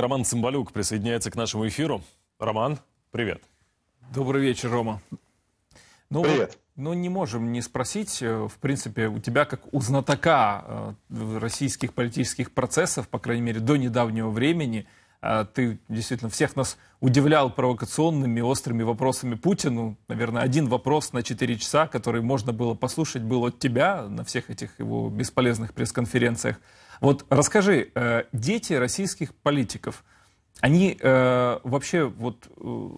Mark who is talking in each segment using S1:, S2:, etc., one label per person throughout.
S1: Роман Цымбалюк присоединяется к нашему эфиру. Роман, привет. Добрый вечер, Рома.
S2: Ну, привет. Ну, не можем не спросить, э, в принципе, у тебя как у знатока э, российских политических процессов, по крайней мере, до недавнего времени – а, ты действительно всех нас удивлял провокационными, острыми вопросами Путину. Наверное, один вопрос на 4 часа, который можно было послушать, был от тебя на всех этих его бесполезных пресс-конференциях. Вот расскажи, э, дети российских политиков, они э, вообще вот э,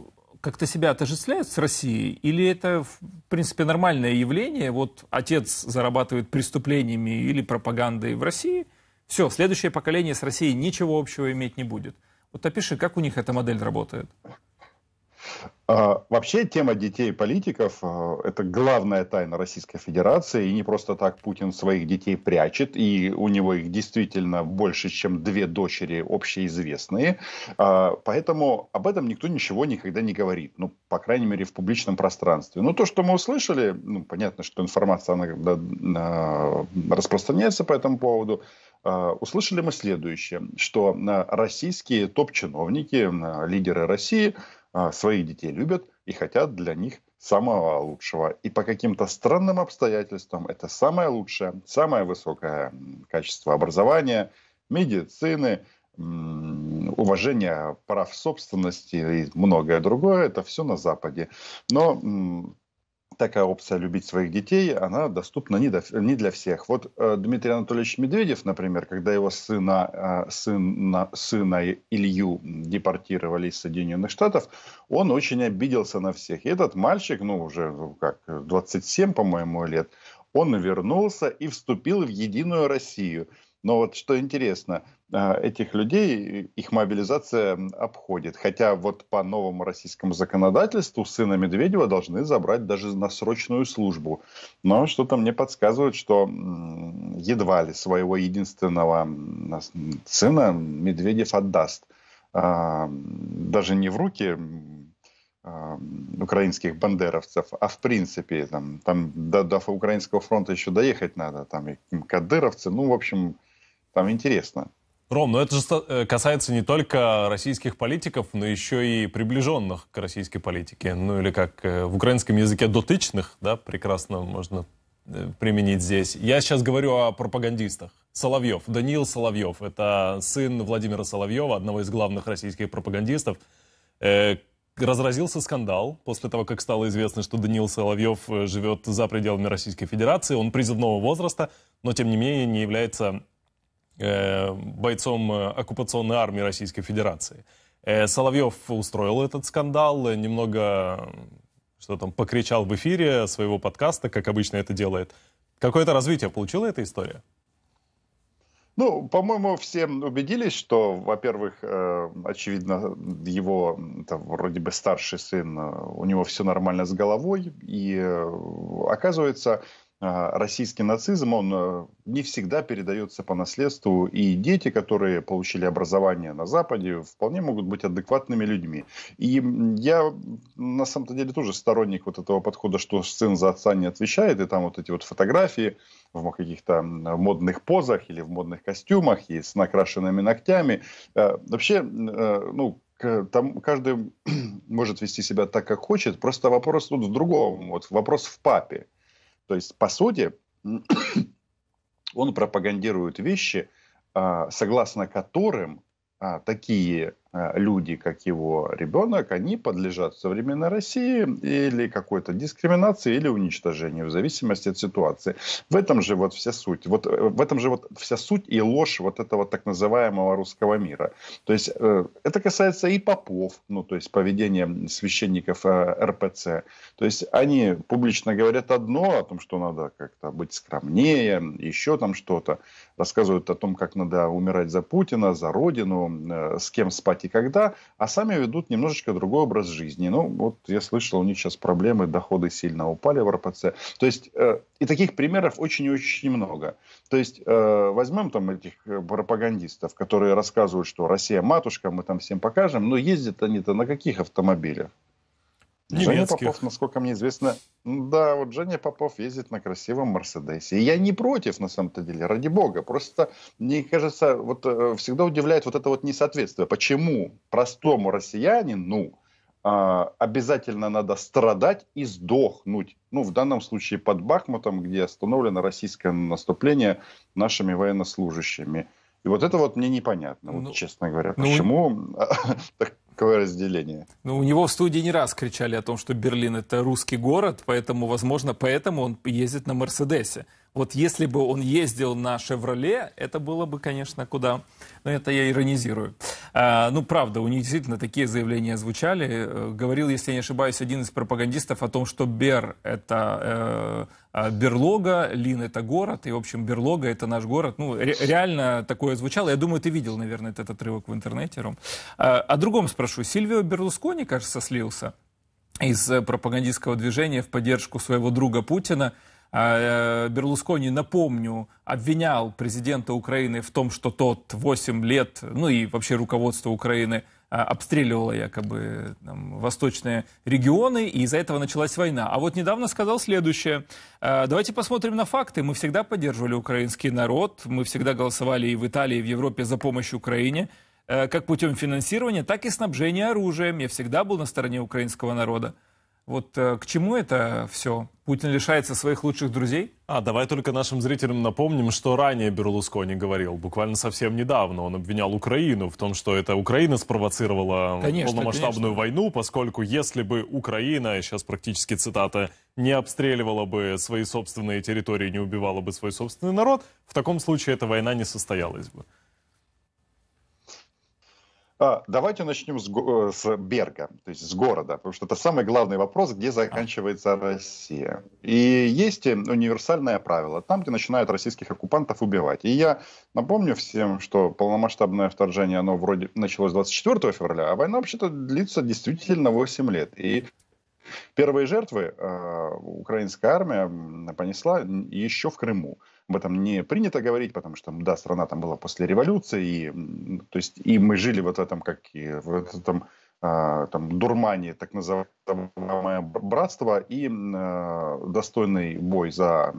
S2: как-то себя отождествляют с Россией? Или это, в принципе, нормальное явление? Вот отец зарабатывает преступлениями или пропагандой в России – все, следующее поколение с Россией ничего общего иметь не будет. Вот опиши, как у них эта модель работает.
S3: А, вообще тема детей политиков а, – это главная тайна Российской Федерации. И не просто так Путин своих детей прячет. И у него их действительно больше, чем две дочери общеизвестные. А, поэтому об этом никто ничего никогда не говорит. Ну, по крайней мере, в публичном пространстве. Но то, что мы услышали, ну, понятно, что информация она распространяется по этому поводу услышали мы следующее, что российские топ-чиновники, лидеры России а, своих детей любят и хотят для них самого лучшего. И по каким-то странным обстоятельствам это самое лучшее, самое высокое качество образования, медицины, уважение прав собственности и многое другое, это все на Западе. Но такая опция «любить своих детей», она доступна не, до, не для всех. Вот э, Дмитрий Анатольевич Медведев, например, когда его сына, э, сына, сына Илью депортировали из Соединенных Штатов, он очень обиделся на всех. И этот мальчик, ну уже ну, как 27, по-моему, лет, он вернулся и вступил в Единую Россию – но вот что интересно, э, этих людей, э, их мобилизация обходит. Хотя вот по новому российскому законодательству сына Медведева должны забрать даже на срочную службу. Но что-то мне подсказывает, что едва ли своего единственного сына Медведев отдаст. А, даже не в руки а, украинских бандеровцев, а в принципе там, там до, до украинского фронта еще доехать надо, там и кадыровцы, ну в общем там интересно.
S1: Ром, но ну это же э, касается не только российских политиков, но еще и приближенных к российской политике. Ну или как э, в украинском языке дотычных, да, прекрасно можно э, применить здесь. Я сейчас говорю о пропагандистах. Соловьев, Даниил Соловьев, это сын Владимира Соловьева, одного из главных российских пропагандистов. Разразился скандал после того, как стало известно, что Даниил Соловьев живет за пределами Российской Федерации. Он призывного возраста, но тем не менее не является Э, бойцом э, оккупационной армии Российской Федерации. Э, Соловьев устроил этот скандал, немного что там, покричал в эфире своего подкаста, как обычно это делает. Какое-то развитие получила эта история?
S3: Ну, по-моему, все убедились, что, во-первых, очевидно, его там, вроде бы старший сын, у него все нормально с головой. И оказывается, а, российский нацизм, он э, не всегда передается по наследству, и дети, которые получили образование на Западе, вполне могут быть адекватными людьми. И я на самом-то деле тоже сторонник вот этого подхода, что сын за отца не отвечает, и там вот эти вот фотографии в каких-то модных позах или в модных костюмах и с накрашенными ногтями. Э, вообще, э, ну, там каждый может вести себя так, как хочет, просто вопрос тут в другом, вот вопрос в папе то есть, по сути, он пропагандирует вещи, а, согласно которым а, такие Э, люди, как его ребенок, они подлежат современной России или какой-то дискриминации или уничтожению в зависимости от ситуации. В этом же вот вся суть. Вот э, в этом же вот вся суть и ложь вот этого так называемого русского мира. То есть э, это касается и попов, ну то есть поведения священников РПЦ. То есть они публично говорят одно о том, что надо как-то быть скромнее, еще там что-то. Рассказывают о том, как надо умирать за Путина, за Родину, с кем спать и когда, а сами ведут немножечко другой образ жизни. Ну, вот я слышал, у них сейчас проблемы, доходы сильно упали в РПЦ. То есть, э, и таких примеров очень и очень много. То есть, э, возьмем там этих э, пропагандистов, которые рассказывают, что Россия матушка, мы там всем покажем, но ездят они-то на каких автомобилях? Немецких. Женя Попов, насколько мне известно, да, вот Женя Попов ездит на красивом Мерседесе. я не против, на самом-то деле, ради бога. Просто, мне кажется, вот э, всегда удивляет вот это вот несоответствие. Почему простому россиянину а, обязательно надо страдать и сдохнуть? Ну, в данном случае под Бахмутом, где остановлено российское наступление нашими военнослужащими. И вот это вот мне непонятно, ну, вот, честно говоря. Ну, почему ну, Какое разделение?
S2: Ну, у него в студии не раз кричали о том, что Берлин – это русский город, поэтому, возможно, поэтому он ездит на «Мерседесе». Вот если бы он ездил на «Шевроле», это было бы, конечно, куда... Но это я иронизирую. А, ну, правда, у них действительно такие заявления звучали. Э, говорил, если я не ошибаюсь, один из пропагандистов о том, что Бер — это э, а, берлога, Лин — это город, и, в общем, берлога — это наш город. Ну, ре- реально такое звучало. Я думаю, ты видел, наверное, этот отрывок в интернете, Ром. А, о другом спрошу. Сильвио Берлускони, кажется, слился из э, пропагандистского движения в поддержку своего друга Путина — а, э, Берлускони, напомню, обвинял президента Украины в том, что тот 8 лет, ну и вообще руководство Украины а, обстреливало якобы там, восточные регионы, и из-за этого началась война. А вот недавно сказал следующее. А, Давайте посмотрим на факты. Мы всегда поддерживали украинский народ, мы всегда голосовали и в Италии, и в Европе за помощь Украине э, как путем финансирования, так и снабжения оружием. Я всегда был на стороне украинского народа. Вот э, к чему это все? Путин лишается своих лучших друзей? А, давай только нашим зрителям напомним,
S1: что ранее Берлускони говорил, буквально совсем недавно, он обвинял Украину в том, что это Украина спровоцировала конечно, полномасштабную конечно. войну, поскольку если бы Украина, сейчас практически цитата, не обстреливала бы свои собственные территории, не убивала бы свой собственный народ, в таком случае эта война не состоялась бы.
S3: А, давайте начнем с, э, с Берга, то есть с города, потому что это самый главный вопрос, где заканчивается Россия. И есть универсальное правило, там, где начинают российских оккупантов убивать. И я напомню всем, что полномасштабное вторжение, оно вроде началось 24 февраля, а война вообще-то длится действительно 8 лет. И первые жертвы э, украинская армия понесла еще в Крыму об этом не принято говорить, потому что, да, страна там была после революции, и, ну, то есть, и мы жили вот в этом, как и в этом э, там, дурмане, так называемое братство, и э, достойный бой за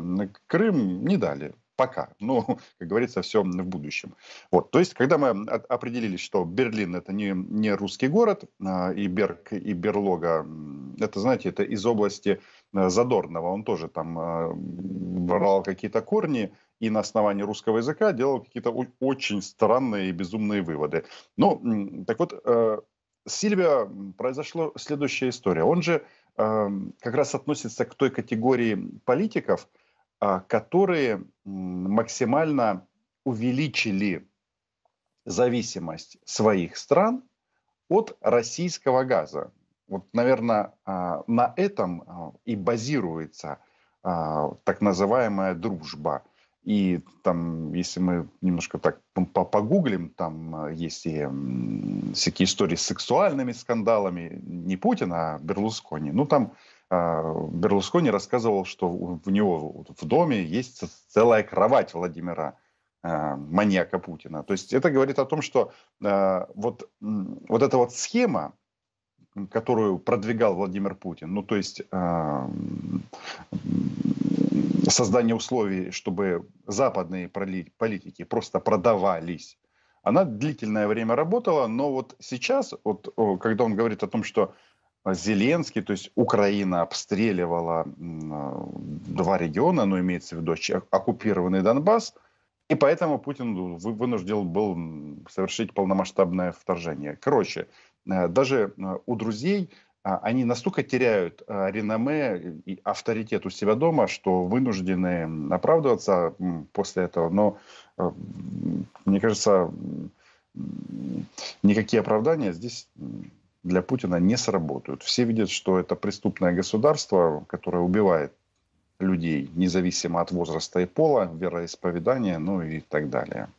S3: Крым не дали пока. Но, как говорится, все в будущем. Вот. То есть, когда мы определились, что Берлин это не, не русский город, а, и Берг, и Берлога, это, знаете, это из области э, Задорного, он тоже там брал какие-то корни и на основании русского языка делал какие-то очень странные и безумные выводы. Ну, так вот, э, Сильвия Сильвио произошла следующая история. Он же эм, как раз относится к той категории политиков, э, которые максимально увеличили зависимость своих стран от российского газа. Вот, наверное, э, на этом и базируется а, так называемая дружба. И там, если мы немножко так погуглим, там а, есть и всякие истории с сексуальными скандалами, не Путин а Берлускони. Ну, там а, Берлускони рассказывал, что у него в доме есть целая кровать Владимира маньяка Путина. То есть это говорит о том, что вот, вот эта вот схема, которую продвигал Владимир Путин, ну то есть э, создание условий, чтобы западные политики просто продавались, она длительное время работала, но вот сейчас, вот, когда он говорит о том, что Зеленский, то есть Украина обстреливала два региона, но ну, имеется в виду оккупированный Донбасс, и поэтому Путин вынужден был совершить полномасштабное вторжение. Короче, Э, даже э, у друзей э, они настолько теряют реноме и авторитет у себя дома, что вынуждены оправдываться после этого. Но, мне кажется, никакие оправдания здесь для Путина не сработают. Все видят, что это преступное государство, которое убивает людей, независимо от возраста и пола, вероисповедания, ну и так далее.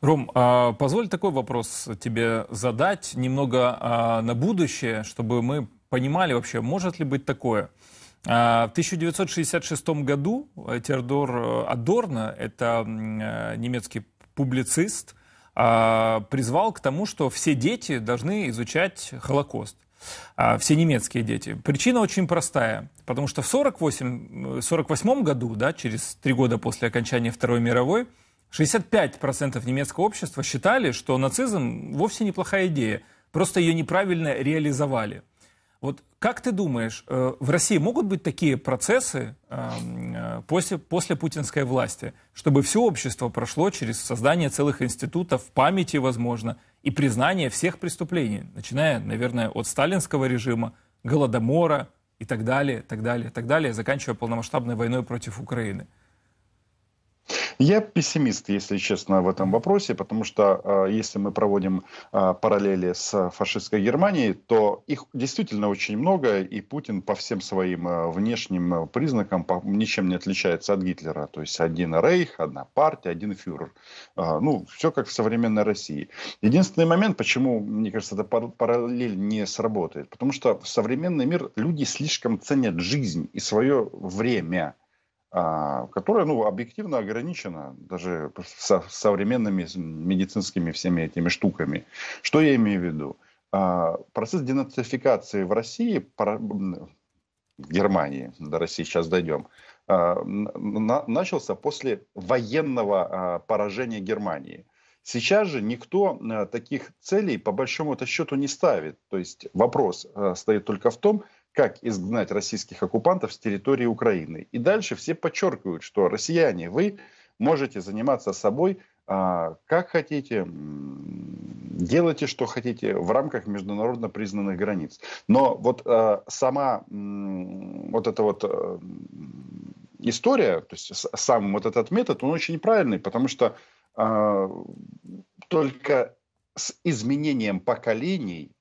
S2: Ром, а позволь такой вопрос тебе задать немного а, на будущее, чтобы мы понимали вообще, может ли быть такое. А, в 1966 году э, Теодор э, Адорно, это э, немецкий публицист, а, призвал к тому, что все дети должны изучать Холокост. А, все немецкие дети. Причина очень простая, потому что в 1948 году, да, через три года после окончания Второй мировой, 65% немецкого общества считали, что нацизм вовсе неплохая идея, просто ее неправильно реализовали. Вот как ты думаешь, э, в России могут быть такие процессы эм, э, после, после путинской власти, чтобы все общество прошло через создание целых институтов памяти, возможно, и признание всех преступлений, начиная, наверное, от сталинского режима, голодомора и так далее, так далее, так далее, заканчивая полномасштабной войной против Украины?
S3: Я пессимист, если честно, в этом вопросе, потому что а, если мы проводим а, параллели с фашистской Германией, то их действительно очень много, и Путин по всем своим а, внешним признакам ничем не отличается от Гитлера. То есть один рейх, одна партия, один фюрер. Ну, все как в современной России. Единственный момент, почему, мне кажется, эта параллель не сработает, потому что в современный мир люди слишком ценят жизнь и свое время. А, которая ну, объективно ограничена даже со современными медицинскими всеми этими штуками. Что я имею в виду? А, процесс денацификации в России, в Германии, до России сейчас дойдем, а, начался после военного поражения Германии. Сейчас же никто таких целей по большому -то счету не ставит. То есть вопрос стоит только в том, как изгнать российских оккупантов с территории Украины. И дальше все подчеркивают, что россияне, вы можете заниматься собой а, как хотите, делайте, что хотите в рамках международно признанных границ. Но вот а, сама вот эта вот э, история, то есть сам вот этот метод, он очень правильный, потому что а, только с изменением поколений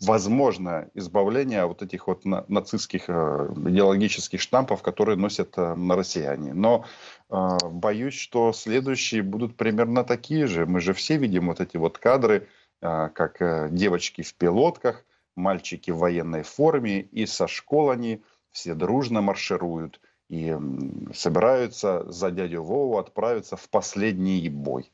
S3: возможно избавление от этих вот нацистских э, идеологических штампов, которые носят э, на россияне. Но э, боюсь, что следующие будут примерно такие же. Мы же все видим вот эти вот кадры, как девочки в пилотках, мальчики в военной форме, и со школ они все дружно маршируют и собираются за дядю Вову отправиться в последний бой.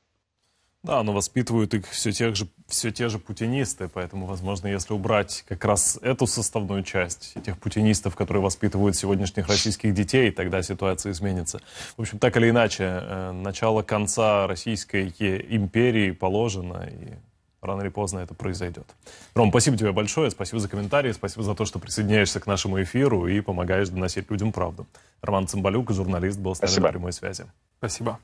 S1: Да, но воспитывают их все, тех же, все те же путинисты, поэтому, возможно, если убрать как раз эту составную часть тех путинистов, которые воспитывают сегодняшних российских детей, тогда ситуация изменится. В общем, так или иначе, э, начало конца Российской империи положено, и рано или поздно это произойдет. Ром, спасибо тебе большое, спасибо за комментарии, спасибо за то, что присоединяешься к нашему эфиру и помогаешь доносить людям правду. Роман Цымбалюк, журналист, был с нами спасибо. на прямой связи. Спасибо.